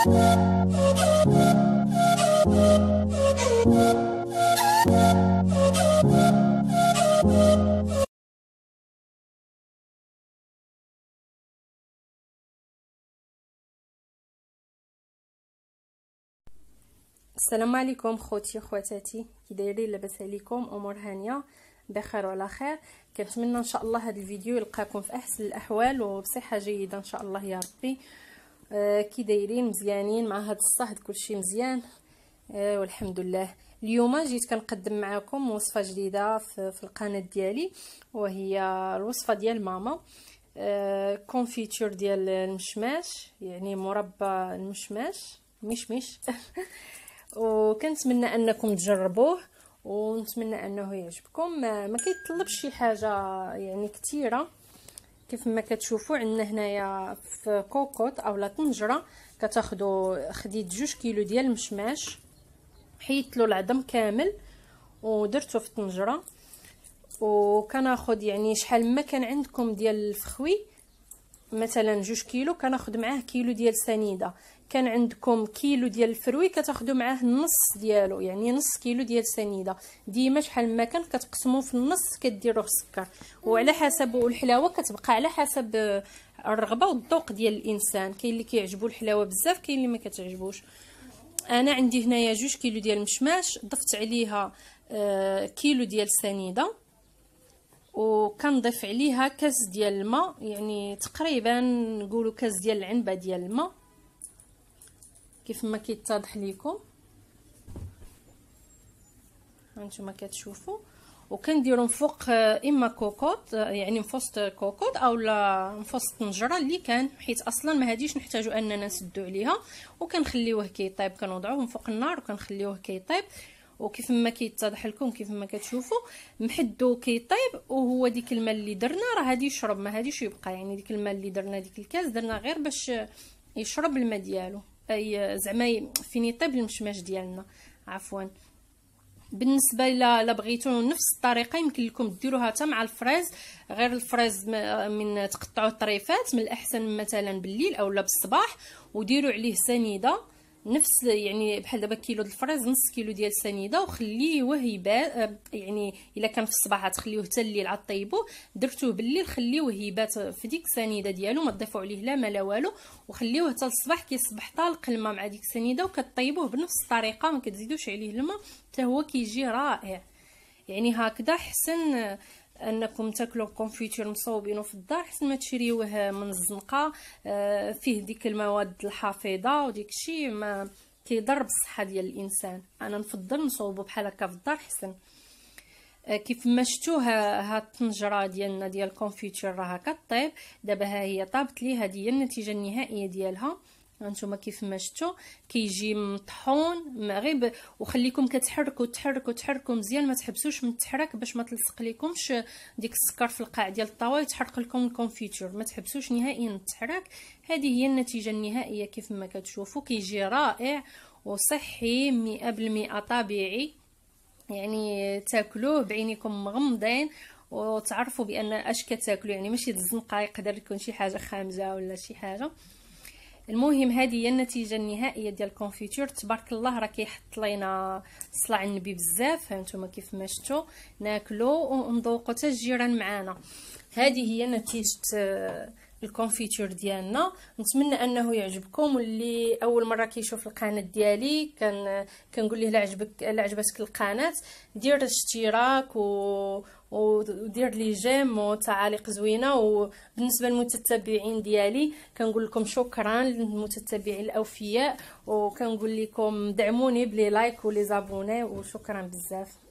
السلام عليكم خوتي خواتاتي كي دايرين لاباس عليكم امور هانيه بخير وعلى خير كنتمنى ان شاء الله هذا الفيديو يلقاكم في احسن الاحوال وبصحه جيده ان شاء الله يا ربي آه، كي دايرين مزيانين مع هذا الصهد كلشي مزيان آه والحمد لله اليوم جيت كنقدم معكم وصفه جديده في, في القناه ديالي وهي الوصفه ديال ماما كونفيتور آه، ديال المشماش يعني مربى المشماش مشمش وكنتمنى انكم تجربوه ونتمنى انه يعجبكم ما, ما كيتطلبش شي حاجه يعني كثيره كيف ما كتشوفوا عندنا هنايا في كوكوط اولا طنجره كتاخذوا خديت جوج كيلو ديال المشماش حيدت له العظم كامل ودرته في الطنجره وكناخذ يعني شحال ما كان عندكم ديال الفخوي مثلا جوج كيلو كناخد معاه كيلو ديال سنيده كان عندكم كيلو ديال الفروي كتاخدو معاه النص ديالو يعني نص كيلو ديال سنيده ديما شحال ما كان كتقسمو في النص كديروه السكر وعلى حسب الحلاوه كتبقى على حسب الرغبه والذوق ديال الانسان كاين اللي كيعجبو الحلاوه بزاف كاين اللي ما كتعجبوش انا عندي هنايا جوج كيلو ديال المشماش ضفت عليها آه، كيلو ديال السنيده وكنضيف عليها كاس ديال الماء يعني تقريبا نقولوا كاس ديال العنبه ديال الماء كيف ما كيتضح لكم هانتوما كتشوفوا وكنديرهم فوق آه، اما كوكوط آه، يعني مفوسط كوكوط اولا مفوسط طنجره اللي كان حيت اصلا ما هاديش نحتاجو اننا نسدو عليها وكنخليوه كيطيب كنوضعوه فوق النار وكنخليوه كيطيب وكيف ما كيتضح لكم كيف ما كتشوفوا محدو كيطيب وهو ديك الماء اللي درنا راه غادي يشرب ما غاديش يبقى يعني ديك الماء اللي درنا ديك الكاس درنا غير باش يشرب الماء ديالو اي زعما فين يطيب المشماش ديالنا عفوا بالنسبه لا بغيتو نفس الطريقه يمكن لكم ديروها حتى مع الفريز غير الفريز من تقطعوا الطريفات من الاحسن مثلا بالليل اولا بالصباح وديروا عليه سنيده نفس يعني بحال دابا كيلو ديال الفريز نص كيلو ديال السنيده وخليوه يبات آه، يعني الا كان في الصباح تخليوه حتى الليل عاد طيبوه درتوه بالليل خليوه يبات في ديك السنيده ديالو ما تضيفوا عليه لا ما لا والو وخليوه حتى الصباح كيصبح طالق الماء مع ديك السنيده وكطيبوه بنفس الطريقه ما كتزيدوش عليه الماء حتى هو كيجي رائع يعني هكذا حسن انكم تاكلوا الكونفيتير مصوبين في الدار حسن ما تشريوه من الزنقه آه، فيه ديك المواد الحافظه وديك الشيء ما كيضر بالصحه ديال الانسان انا نفضل نصوبو بحال هكا في الدار حسن آه، كيف ما شفتوا ها الطنجره ديالنا ديال الكونفيتير راه كطيب دابا ها هي طابت لي هذه هي النتيجه النهائيه ديالها هانتوما كيف ما شفتوا كيجي مطحون غير وخليكم كتحركوا تحركوا تحركوا مزيان ما تحبسوش من التحرك باش ما تلصق لكمش ديك السكر في القاع ديال الطاوه يتحرق لكم الكونفيتور ما تحبسوش نهائيا من التحرك هذه هي النتيجه النهائيه كيف ما كتشوفوا كيجي رائع وصحي بالمئة طبيعي يعني تاكلوه بعينيكم مغمضين وتعرفوا بان اش كتاكلوا يعني ماشي الزنقه يقدر يكون شي حاجه خامزه ولا شي حاجه المهم هذه هي النتيجه النهائيه ديال الكونفيتور تبارك الله راه كيحط لينا صلع النبي بزاف هانتوما كيف ما شفتوا ناكلو ونذوقوا حتى الجيران معانا هذه هي نتيجه آه، الكونفيتور ديالنا نتمنى انه يعجبكم واللي اول مره كيشوف القناه ديالي كان كنقول ليه الا عجبك الا القناه دير اشتراك و ودير لي جيم وتعاليق زوينه وبالنسبه للمتتبعين ديالي كنقول لكم شكرا للمتتبعين الاوفياء وكنقول لكم دعموني بلي لايك ولي زابوني وشكرا بزاف